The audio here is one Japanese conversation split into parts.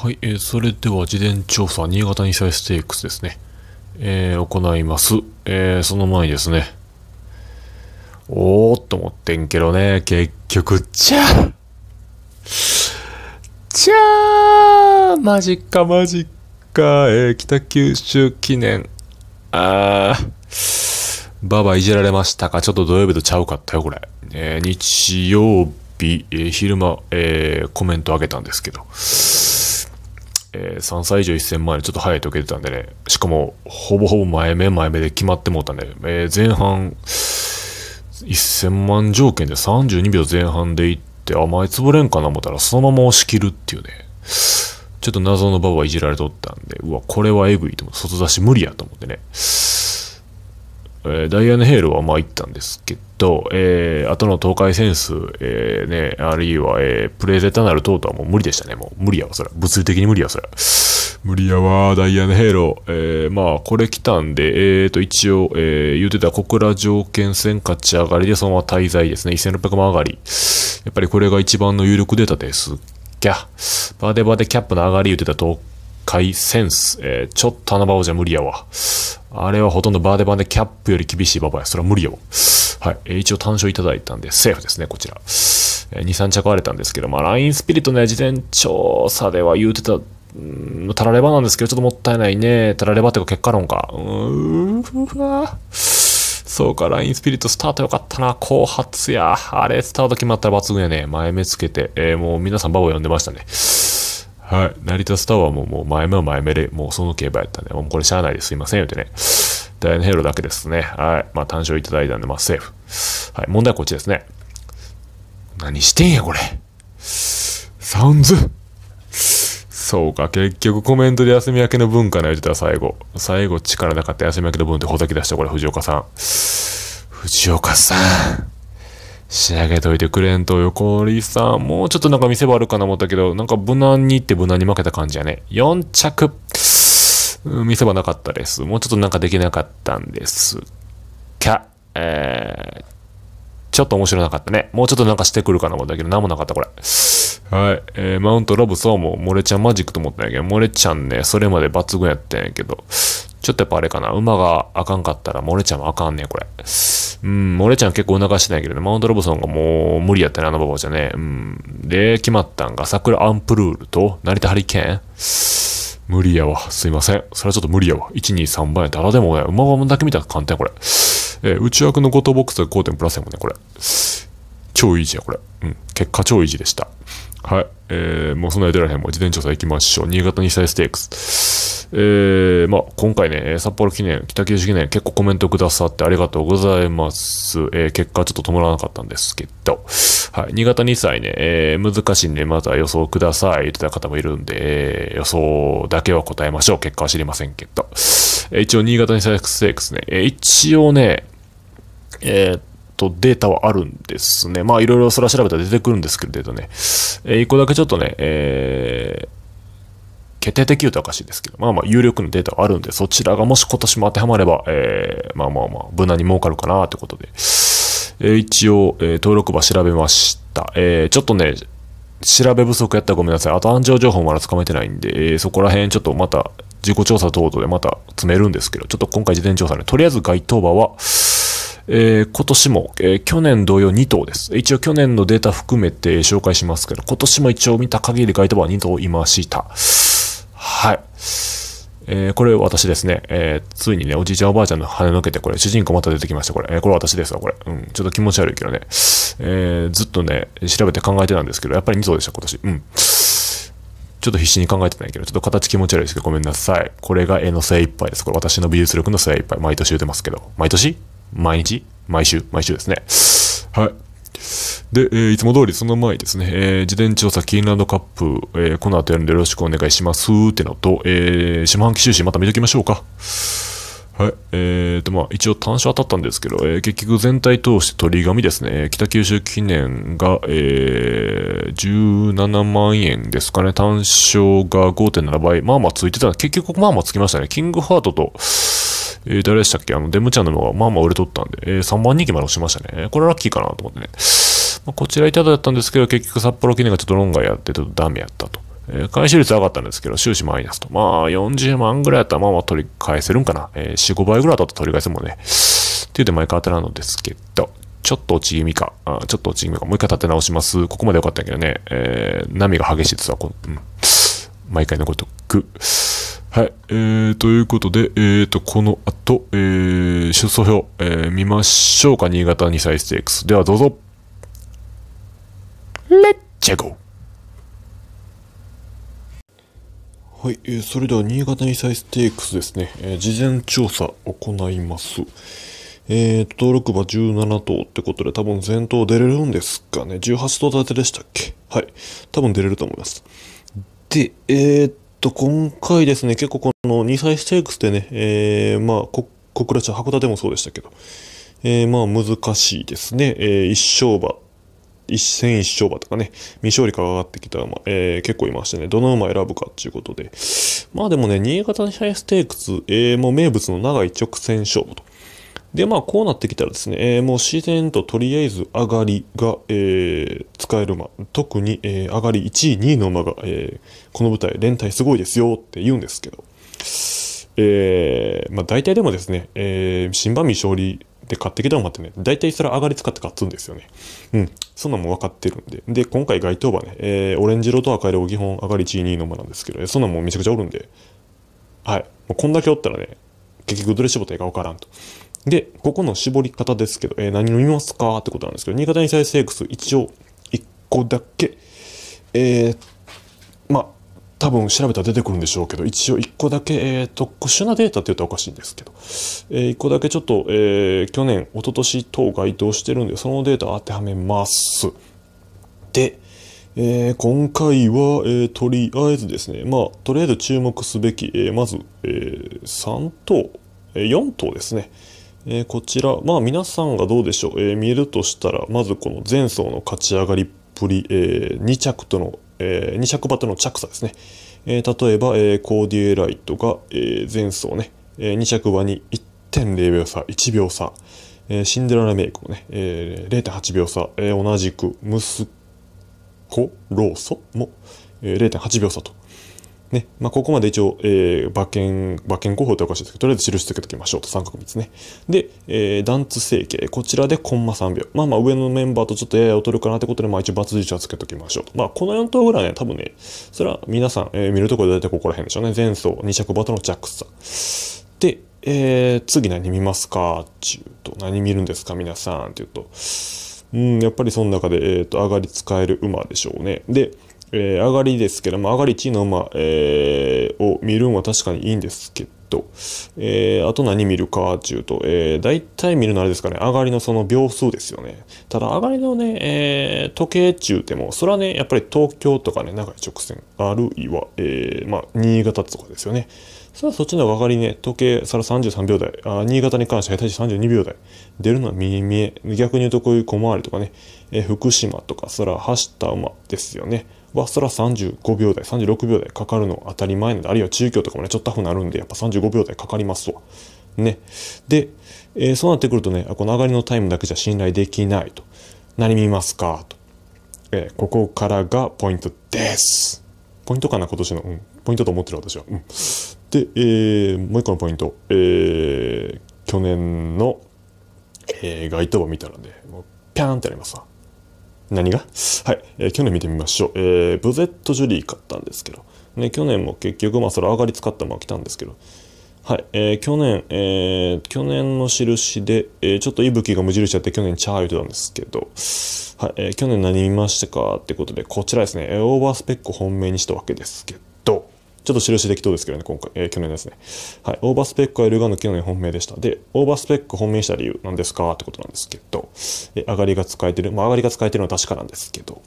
はい、えー、それでは事前調査、新潟に歳ステークスですね。えー、行います。えー、その前にですね。おーっと思ってんけどね、結局、じゃあじゃあマジかマジか、えー、北九州記念。あー、ばばいじられましたかちょっと土曜日とちゃうかったよ、これ。えー、日曜日、えー、昼間、えー、コメントあげたんですけど。えー、3歳以上1000万円ちょっと早い時計てたんでね、しかも、ほぼほぼ前目前目で決まってもうたんで、えー、前半、1000万条件で32秒前半で行って、あ、前潰れんかな思ったら、そのまま押し切るっていうね、ちょっと謎のババいじられとったんで、うわ、これはえぐいと思う。外出し無理やと思ってね。えー、ダイアナ・ヘールはまあ行ったんですけど、えー、あとの東海ンス、えー、ね、あるいは、えー、プレゼタナル等々はもう無理でしたね。もう無理やわ、そら。物理的に無理や、それ。無理やわ、ダイアナ・ヘーロー。えー、まあ、これ来たんで、えーと、一応、えー、言うてた小倉条件戦勝ち上がりで、そのまま滞在ですね。1600万上がり。やっぱりこれが一番の有力データですキャ。バデバデキャップの上がり言うてた東海センス。えー、ちょっと穴場じゃ無理やわ。あれはほとんどバーデバンでキャップより厳しいババや。それは無理よ。はい。一応単勝いただいたんで、セーフですね、こちら。え2、3着割れたんですけど、まあ、ラインスピリットね、事前調査では言うてた、うんたらればなんですけど、ちょっともったいないね。たらればってか結果論か。うーん、ー。そうか、ラインスピリットスタートよかったな。後発や。あれ、スタート決まったら抜群やね。前目つけて。えー、もう皆さんババ呼んでましたね。はい。成田スターはもう、もう前目は前目で、もうその競馬やったんで、もうこれしゃあないですいませんよってね。ダイアナヘロだけですね。はい。まあ、単勝いただいたんで、まあ、セーフ。はい。問題はこっちですね。何してんや、これ。サウンズ。そうか、結局コメントで休み明けの文化の言ってた最後。最後力なかった休み明けの文ってほざき出したこれ、藤岡さん。藤岡さん。仕上げといてくれんと、横堀さん。もうちょっとなんか見せ場あるかな思ったけど、なんか無難にいって無難に負けた感じやね。4着。見せ場なかったです。もうちょっとなんかできなかったんですか。えー、ちょっと面白なかったね。もうちょっとなんかしてくるかな思ったけど、なんもなかった、これ。はい。えー、マウントロブそうも、モレちゃんマジックと思ったんやけど、モレちゃんね、それまで抜群やったんやけど、ちょっとやっぱあれかな。馬があかんかったら、モレちゃんもあかんね、これ。うん、俺ちゃん結構お腹してないけどね、マウントロボソンがもう無理やったね、あのババじゃね。うん。で、決まったんが、桜アンプルールと、成田ハリケーン無理やわ。すいません。それはちょっと無理やわ。1、2、3番やったらでもね、馬場だけ見たら簡単これ。えー、内枠のゴトボックス5点プラスやもんね、これ。超イージや、これ。うん。結果超イージでした。はい。えー、もうそんなに出られへん。もん。事前調査行きましょう。新潟西大ステークス。えー、まあ、今回ね、札幌記念、北九州記念、結構コメントくださってありがとうございます。えー、結果ちょっと止まらなかったんですけど、はい、新潟2歳ね、えー、難しいんで、まずは予想ください、言ってた方もいるんで、えー、予想だけは答えましょう。結果は知りませんけど。えー、一応、新潟2歳セックスね、えー、一応ね、えー、とデータはあるんですね。まあいろいろそれは調べたら出てくるんですけれどね。えー、一個だけちょっとね、えー、決定的言うとおかしいですけど、まあまあ有力なデータがあるんで、そちらがもし今年も当てはまれば、えー、まあまあまあ、無難に儲かるかなということで、えー、一応、えー、登録場調べました。えー、ちょっとね、調べ不足やったらごめんなさい。あと暗情情報まだつかめてないんで、えー、そこら辺ちょっとまた、自己調査等々でまた詰めるんですけど、ちょっと今回事前調査ね、とりあえず該当場は、えー、今年も、えー、去年同様2頭です。一応去年のデータ含めて紹介しますけど、今年も一応見た限り該当場は2頭いました。はい。えー、これ私ですね、えー、ついにね、おじいちゃんおばあちゃんの羽のけて、これ、主人公また出てきました、これ。えー、これ私ですわ、これ。うん、ちょっと気持ち悪いけどね。えずっとね、調べて考えてたんですけど、やっぱり2頭でした、今年。うん。ちょっと必死に考えてないけど、ちょっと形気持ち悪いですけど、ごめんなさい。これが絵の精一杯です。これ私の美術力の精一杯。毎年言うてますけど。毎年毎日毎週毎週ですね。はい。で、えー、いつも通りその前にですね、えー、自伝調査キーランドカップ、えー、この後やるんでよろしくお願いしますってのと、えー、下半期収支また見ときましょうか。はい。えーと、まあ、一応単勝当たったんですけど、えー、結局全体通してり紙ですね、北九州記念が、えー、17万円ですかね、単勝が5.7倍。まあまあついてた。結局まあまあつきましたね。キングハートと、えー、誰でしたっけあの、デムちゃんの方がまあまあ売れとったんで、えー、3万人気まで押しましたね。これラッキーかなと思ってね。まあ、こちらいただったんですけど、結局札幌記念がちょっと論外やって、ちょっとダメやったと。えー、回収率上がったんですけど、収支マイナスと。まあ、40万ぐらいやったら、まあまあ取り返せるんかな。えー、4、5倍ぐらいだったら取り返せもんね。っていうで、毎回当たらんのですけど、ちょっと落ち気味か。あちょっと落ち気味か。もう一回立て直します。ここまで良かったけどね。えー、波が激しいですわ。こうん、毎回残っとく。はい、えー、ということで、えーと、この後、えー、出走表、えー、見ましょうか、新潟2歳ステークス。ではどうぞ。レッチェゴはい、えー、それでは新潟2歳ステークスですね、えー、事前調査行います。えーと、登録馬17頭ってことで多分全頭出れるんですかね。18頭立てでしたっけはい。多分出れると思います。で、えー、と、今回ですね、結構この2歳ステークスでね、えー、まあ、こ小倉町、函館もそうでしたけど、えー、まあ、難しいですね。えー、一勝馬、一戦一勝馬とかね、未勝利から上がってきた馬、えー、結構いましてね、どの馬選ぶかっていうことで。まあでもね、新潟2歳ステークス、えー、もう名物の長い直線勝負と。で、まあ、こうなってきたらですね、えー、もう自然ととりあえず上がりが、えー、使える馬、特に、えー、上がり1位、2位の馬が、えこの舞台、連帯すごいですよって言うんですけど、えまあ、大体でもですね、え新馬未勝利で買ってきた馬ってね、大体それ上がり使って勝つんですよね。うん。そんなんも分かってるんで。で、今回該当馬ね、えオレンジ色と赤色を基本上がり1位、2位の馬なんですけど、そんなのもめちゃくちゃおるんで、はい。もうこんだけおったらね、結局どれ絞ったらいいか分からんと。で、ここの絞り方ですけど、えー、何飲みますかってことなんですけど、新潟に再生クス一応1個だけ、えー、まあ、多分調べたら出てくるんでしょうけど、一応1個だけ、えー、特殊なデータって言ったらおかしいんですけど、えー、1個だけちょっと、えー、去年、一昨年等該当してるんで、そのデータ当てはめます。で、えー、今回は、えー、とりあえずですね、まあ、とりあえず注目すべき、えー、まず、えー、3等、えー、4等ですね。えー、こちら、まあ皆さんがどうでしょう、えー、見えるとしたら、まずこの前走の勝ち上がりっぷり、えー、2着との、えー、2着馬との着差ですね。えー、例えば、えー、コーディエライトが、えー、前走ね、えー、2着馬に1.0秒差、1秒差。えー、シンデレラメイクもね、えー、0.8秒差、えー、同じく息子ローソも、えー、0.8秒差と。ね、まあ、ここまで一応、えー、馬券、馬券候補っておかしいですけど、とりあえず印つけておきましょうと、三角すね。で、えー、ダンツ整形、こちらでコンマ3秒。まあまあ、上のメンバーとちょっとやや劣るかなってことで、まあ一応、バツ印はつけておきましょうと。まあ、この4頭ぐらいね、多分ね、それは皆さん、えー、見るところで大体ここら辺でしょうね。前走、2着馬とのジャックスさん。で、えー、次何見ますかっていうと、何見るんですか皆さんっていうと、うん、やっぱりその中で、えっ、ー、と、上がり使える馬でしょうね。で、えー、上がりですけども、上がり1位の馬、えー、を見るのは確かにいいんですけど、えー、あと何見るかっていうと、えー、大体見るのあれですかね、上がりのその秒数ですよね。ただ上がりのね、えー、時計中でも、それはね、やっぱり東京とかね、長い直線、あるいは、えー、まあ、新潟とかですよね。それはそっちの上がりね、時計、さら33秒台、あ新潟に関しては下手し32秒台、出るのは見え見え、逆に言うとこういう小回りとかね、えー、福島とか、そら走った馬ですよね。はそら35秒台36秒台かかるの当たり前なんであるいは中京とかもねちょっとタフになるんでやっぱ35秒台かかりますわねで、えー、そうなってくるとねこの上がりのタイムだけじゃ信頼できないと何見ますかと、えー、ここからがポイントですポイントかな今年の、うん、ポイントと思ってる私は、うん、で、えー、もう一個のポイント、えー、去年の、えー、該当を見たらねもうぴゃーんってありますわ何がはい、えー、去年見てみましょう。えー、ブゼット・ジュリー買ったんですけど、ね、去年も結局、まあ、それ上がり使ったまま来たんですけど、はい、えー、去年、えー、去年の印で、えー、ちょっと息吹が無印やって去年チャー言ってたんですけど、はい、えー、去年何見ましたかってことで、こちらですね、オーバースペック本命にしたわけですけど、ちょっと印できそうですけどね、今回、えー、去年ですね。はい。オーバースペックはガンの機能に本命でした。で、オーバースペック本命した理由なんですかってことなんですけど、えー、上がりが使えてる、まあ上がりが使えてるのは確かなんですけど、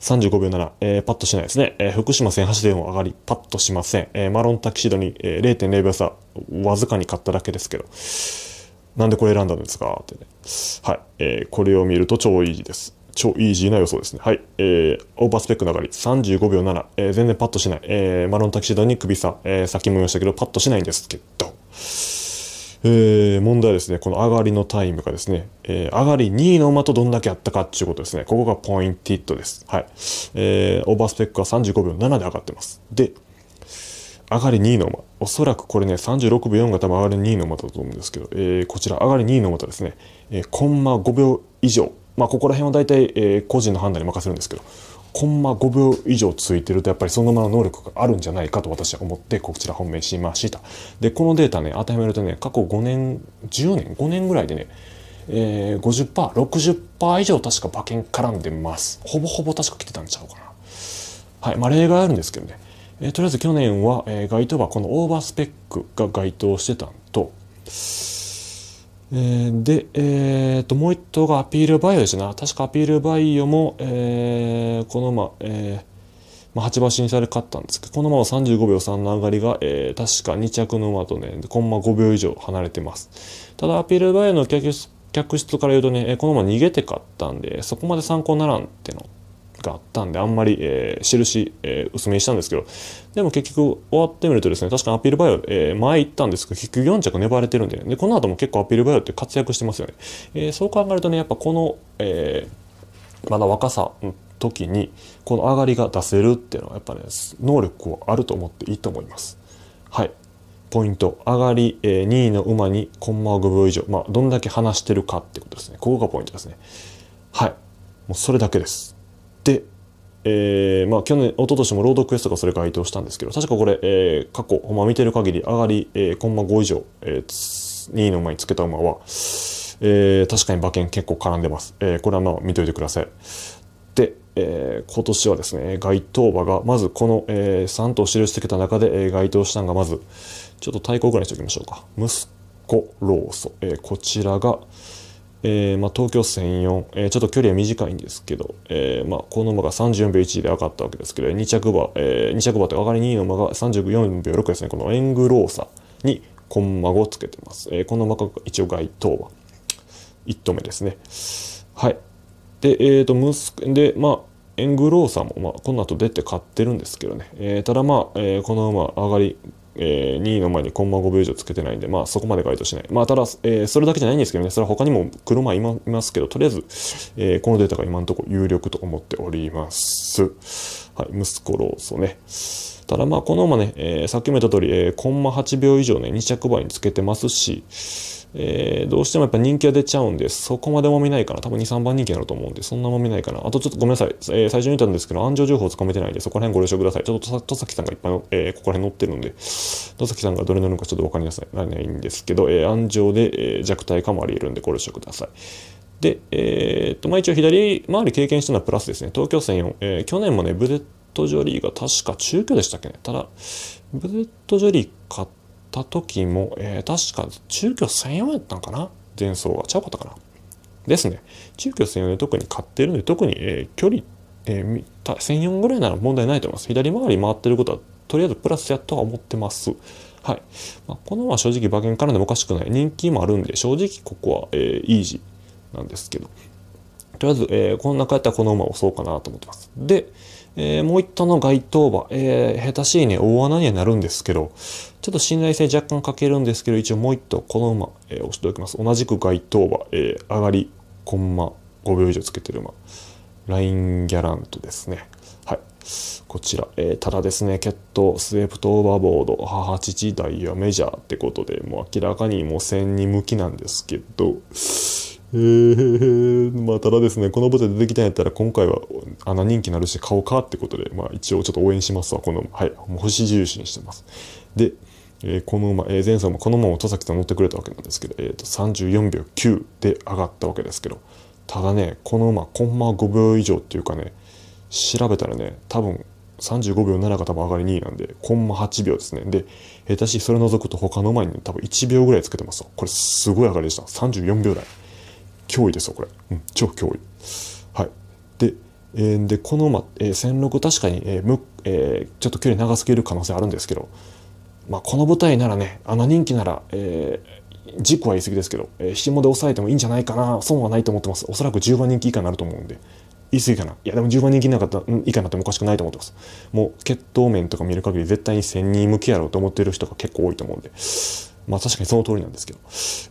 35秒7、えー、パッとしないですね。えー、福島線でも上がり、パッとしません。えー、マロンタキシードに、えー、0.0秒差、わずかに買っただけですけど、なんでこれ選んだんですかってね。はい。えー、これを見ると超いいです。超イージーな予想ですね。はい。えー、オーバースペックの上がり、35秒7。えー、全然パッとしない。えー、マロンタキシードに首差。えー、さっきも言いましたけど、パッとしないんですけど。えー、問題はですね、この上がりのタイムがですね、えー、上がり2位の馬とどんだけあったかっていうことですね。ここがポインティットです。はい。えー、オーバースペックは35秒7で上がってます。で、上がり2位の馬。おそらくこれね、36秒4が多分上がり2位の馬だと思うんですけど、えー、こちら上がり2位の馬とですね、えー、コンマ5秒以上まあ、ここら辺は大体、えー、個人の判断に任せるんですけどコンマ5秒以上ついてるとやっぱりそのままの能力があるんじゃないかと私は思ってこちら本命しましたでこのデータね当てはめるとね過去5年10年5年ぐらいでねえー、50%60% 以上確か馬券絡んでますほぼほぼ確か来てたんちゃうかなはいまあ例外あるんですけどね、えー、とりあえず去年は、えー、該当馬このオーバースペックが該当してたんとえー、で、えー、と、もう一頭がアピールバイオですな。確かアピールバイオも、えー、このま、えー、まあ、8馬身差で勝ったんですけど、この馬は35秒3の上がりが、えー、確か2着の馬とね、コンマ5秒以上離れてます。ただ、アピールバイオの客室から言うとね、この馬逃げて勝ったんで、そこまで参考にならんってのがあったんで、あんまり、えー、印、えー、薄めにしたんですけど、でも結局終わってみるとですね、確かアピールバイオ、えー、前行ったんですけど、結局4着粘れてるんで、ね、で、この後も結構アピールバイオって活躍してますよね。えー、そう考えるとね、やっぱこの、えー、まだ若さ、の時にこの上がりが出せるっていうのはやっぱね能力をあると思っていいと思います。はいポイント上がり、えー、2位の馬にコンマ5秒以上まあどんだけ離してるかってことですねここがポイントですねはいもうそれだけですで、えー、まあ去年、一昨年もロードクエストがそれ該当したんですけど、確かこれ、えー、過去、まあ、見てる限り上がり、えー、コンマ5以上、えー、2位の馬につけた馬は、えー、確かに馬券結構絡んでます。えー、これはまあ見といてください。で、えー、今年はですね、該当馬が、まずこの、えー、3頭印つけた中で、えー、該当したんが、まず、ちょっと対抗ぐらいにしておきましょうか。息子ローソ、えー、こちらが、えー、まあ、東京戦4えー、ちょっと距離は短いんですけど、えー、まあ、この馬が34秒1で上がったわけですけど、2着馬、えー、2着馬って上がり2位の馬が34秒6ですね、このエングローサにコンマ5つけてます。えー、この馬が一応該当馬、1頭目ですね。はい。で、えっ、ー、と、息で、まあ、エングローサも、まあ、この後出て買ってるんですけどね、えー、ただまあ、えー、この馬上がりえー、2位の前にコンマ5秒以上つけてないんで、まあ、そこまで該当しない。まあ、ただ、えー、それだけじゃないんですけどね、それは他にも黒馬いますけど、とりあえず、えー、このデータが今のところ有力と思っております。はい、息子ローソね。ただまあ、この馬ね、えー、さっきも言った通り、えー、コンマ8秒以上ね、2着馬につけてますし、えー、どうしてもやっぱ人気が出ちゃうんで、そこまでも見ないかな。多分2、3番人気になると思うんで、そんなも見ないかな。あとちょっとごめんなさい。えー、最初に言ったんですけど、安城情報をつかめてないんで、そこら辺ご了承ください。ちょっと戸崎さんがいっぱい、えー、ここら辺載ってるんで、戸崎さんがどれ乗るのかちょっとわかりなさい。ないんですけど、えー、安城で、えー、弱体化もあり得るんで、ご了承ください。で、えー、っと、まあ、一応左回り経験したのはプラスですね。東京戦4、えー、去年もね、ブレットジョリーが確か中距でしたっけね。ただ、ブレットジョリー買って、った時も、えー、確か中京1004やったんかな前走はちゃうかったかなですね。中京1004で特に買ってるんで、特に、えー、距離、えー、1004ぐらいなら問題ないと思います。左回り回ってることは、とりあえずプラスやとは思ってます。はい。まあ、このまま正直馬券からでもおかしくない。人気もあるんで、正直ここは、えー、イージーなんですけど。とりあえず、えー、この中やったらこの馬を押そうかなと思ってます。で、えー、もう一頭の街頭馬、えー、下手しいね、大穴にはなるんですけど、ちょっと信頼性若干欠けるんですけど、一応もう一頭、この馬、えー、押しておきます。同じく街頭馬、えー、上がり、コンマ5秒以上つけてる馬、ラインギャラントですね。はい。こちら、えー、ただですね、決闘、スウェープトオーバーボード、母父、ダイヤメジャーってことで、もう明らかにもう線に向きなんですけど、えー、まあ、ただですね、この舞台出てきたんやったら、今回はあな人気なるし、顔かってことで、まあ、一応ちょっと応援しますわ、この、はい、もう星印にしてます。で、えー、この馬、えー、前走もこの馬を戸崎さん乗ってくれたわけなんですけど、えー、と34秒9で上がったわけですけど、ただね、この馬、コンマ5秒以上っていうかね、調べたらね、多分35秒7が多分上がり2位なんで、コンマ8秒ですね。で、下手しそれ除くと他の馬に、ね、多分1秒ぐらいつけてますわ。これすごい上がりでした。34秒台。脅威ですよこれ、うん、超脅威はいで,、えー、でこの、まえー、戦力確かに、えーむえー、ちょっと距離長すぎる可能性あるんですけど、まあ、この舞台ならねあの人気なら、えー、事故は言い過ぎですけど、えー、紐で抑えてもいいんじゃないかな損はないと思ってますおそらく10番人気以下になると思うんで言い過ぎかないやでも10番人気なかった、うん、以下になってもおかしくないと思ってますもう血闘面とか見る限り絶対に1000人向きやろうと思ってる人が結構多いと思うんでまあ確かにその通りなんですけど、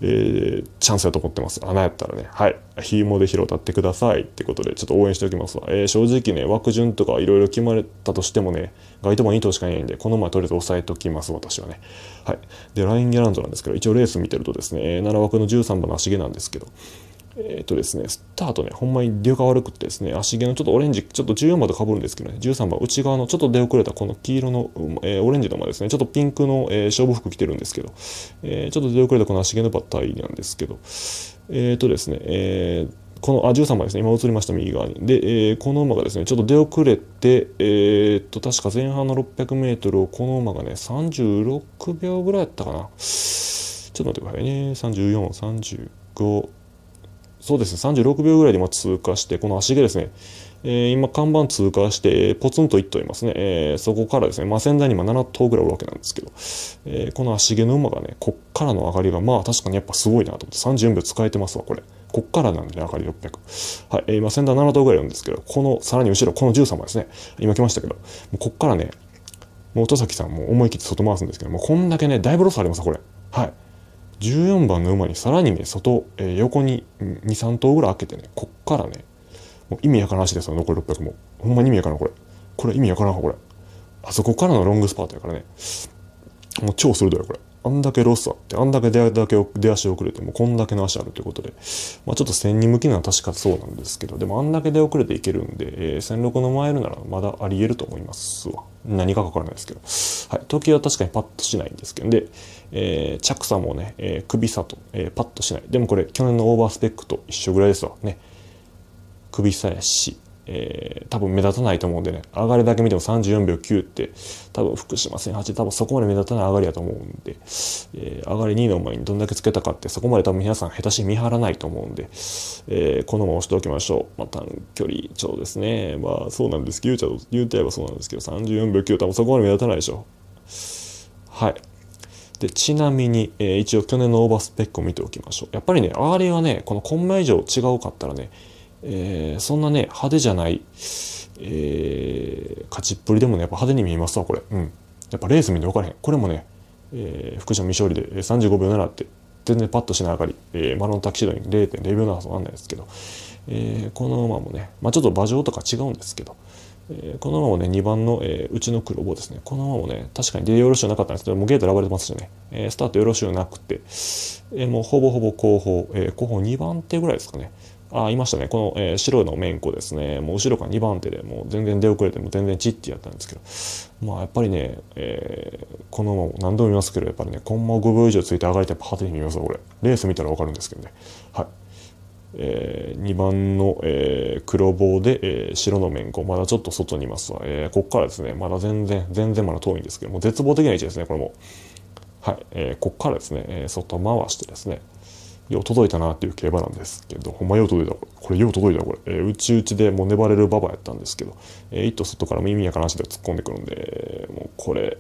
えー、チャンスだと思ってます。穴やったらね、はい、ひもで拾ってくださいってことで、ちょっと応援しておきますわ。えー、正直ね、枠順とかいろいろ決まれたとしてもね、該当も2頭しかいないんで、この前とりあえず押さえておきます、私はね。はい。で、ラインギャランドなんですけど、一応レース見てるとですね、7枠の13番の足毛なんですけど、えっ、ー、とですね、スタートね、ほんまに出が悪くてですね、足毛のちょっとオレンジ、ちょっと14番とかぶるんですけどね、13番内側のちょっと出遅れたこの黄色の、えー、オレンジの馬ですね、ちょっとピンクの、えー、勝負服着てるんですけど、えー、ちょっと出遅れたこの足毛のバッタなんですけど、えっ、ー、とですね、えー、この、あ、13番ですね。今映りました、右側に。で、えー、この馬がですね、ちょっと出遅れて、えー、っと、確か前半の600メートルをこの馬がね、36秒ぐらいやったかな。ちょっと待ってくださいね。34、35、そうですね、36秒ぐらいで今通過して、この足毛ですね、えー、今看板通過して、ポツンと行っておりますね、えー、そこからですね、まあ、仙台に今7頭ぐらいおるわけなんですけど、えー、この足毛の馬がね、こっからの上がりが、まあ確かにやっぱすごいなと思って、34秒使えてますわ、これ。こっからなんで、ね、上がり600。はい、えー、今仙台7頭ぐらいいるんですけど、この、さらに後ろ、この13番ですね、今来ましたけど、もうこっからね、もう戸崎さんも思い切って外回すんですけど、もうこんだけね、だいぶロスありますわ、これ。はい。14番の馬にさらにね外、えー、横に23頭ぐらい開けてねこっからねもう意味やからなしですよ残り600もほんまに意味やからんこれこれ意味やからんこれあそこからのロングスパートやからねもう超鋭いこれあんだけロスあってあんだけ出だけ出足遅れてもこんだけの足あるということで、まあ、ちょっと線に向きなのは確かそうなんですけどでもあんだけ出遅れていけるんで、えー、戦のマイルならまだありえると思いますわ何かかからないですけどはい時計は確かにパッとしないんですけどでえー、着差もね、えー、首差と、えー、パッとしない。でもこれ、去年のオーバースペックと一緒ぐらいですわ。ね。首差やし、えー、多分目立たないと思うんでね、上がりだけ見ても34秒9って、多分福島戦8、多分そこまで目立たない上がりやと思うんで、えー、上がり2の前にどんだけつけたかって、そこまで多分皆さん下手し見張らないと思うんで、えー、このまま押しておきましょう。まあ、短距離長ですね。まあそうなんですけど、言うちゃ言うてえばそうなんですけど、34秒9多分そこまで目立たないでしょ。はい。で、ちなみに、えー、一応去年のオーバースペックを見ておきましょう。やっぱりね、あれはね、このコンマ以上違うかったらね、えー、そんなね、派手じゃない、えー、勝ちっぷりでもね、やっぱ派手に見えますわ、これ。うん。やっぱレース見て分からへん。これもね、えー、福島未勝利で35秒7って、全然パッとしない上がり、えー、マロンタキシードに0.0秒7となんないですけど、えー、この馬もね、まあ、ちょっと馬上とか違うんですけど、えこのまもね、2番の、えー、うちの黒棒ですね。このもね、確かに出よろしゅうなかったんですけど、もうゲート選ばれてますしね、えー、スタートよろしゅうなくて、えー、もうほぼほぼ後方、えー、後方2番手ぐらいですかね。あ、いましたね。この、えー、白のメンコですね。もう後ろから2番手で、もう全然出遅れて、も全然チッてやったんですけど、まあやっぱりね、えー、このまも何度も見ますけど、やっぱりね、コンマ5秒以上ついて上がりて、やっぱ派手に見ますよ、これ。レース見たらわかるんですけどね。はい。えー、2番の、えー、黒棒で、えー、白の面5まだちょっと外にいますわ、えー、ここからですねまだ全然全然まだ遠いんですけども絶望的な位置ですねこれもはい、えー、ここからですね、えー、外回してですねよう届いたなっていう競馬なんですけどほんまよう届いたこれよう届いたこれ、えー、うちうちでもう粘れる馬場やったんですけど、えー、一頭外から耳やかな足で突っ込んでくるんでもうこれ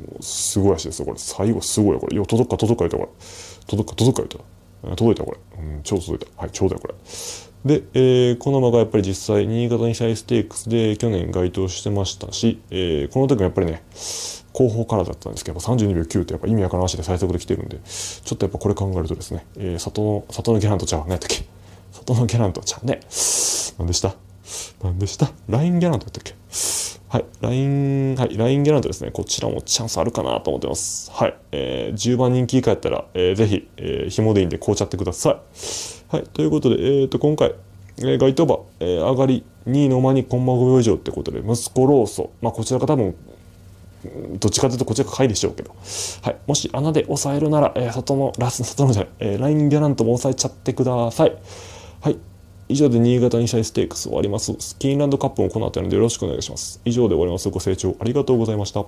もうすごい足ですよこれ最後すごいよこれよう届くか届くか言うたこれ届くか届くか言うた届いたこれ、うん、超届いたはい超だよこれで、えー、この馬がやっぱり実際新潟西ステークスで去年該当してましたし、えー、この時もやっぱりね後方からだったんですけど32秒9ってやっぱ意味わからなしで最速で来てるんでちょっとやっぱこれ考えるとですね、えー、里の里のギャラントちゃうねやった里のギャラントちゃうね何でした何でした ?LINE ギャラントやったっけはい、LINE、はい、ラインギャラントですね。こちらもチャンスあるかなと思ってます。はい、えー、10番人気以下やったら、えー、ぜひ、えー、紐でいいんで紅茶ってください。はい、ということで、えー、と、今回、えー、該当馬、えー、上がり2位の間にコンマ5秒以上ってことで、息子ローソ、まあ、こちらが多分、どっちかというとこちらが高いでしょうけど、はい、もし穴で抑えるなら、えー、外の、ラスの外のじゃない、えー、ラインギャラントも抑えちゃってください。はい、以上で新潟にシャイステークス終わります。スキーンランドカップもこの後なのでよろしくお願いします。以上で終わります。ご清聴ありがとうございました。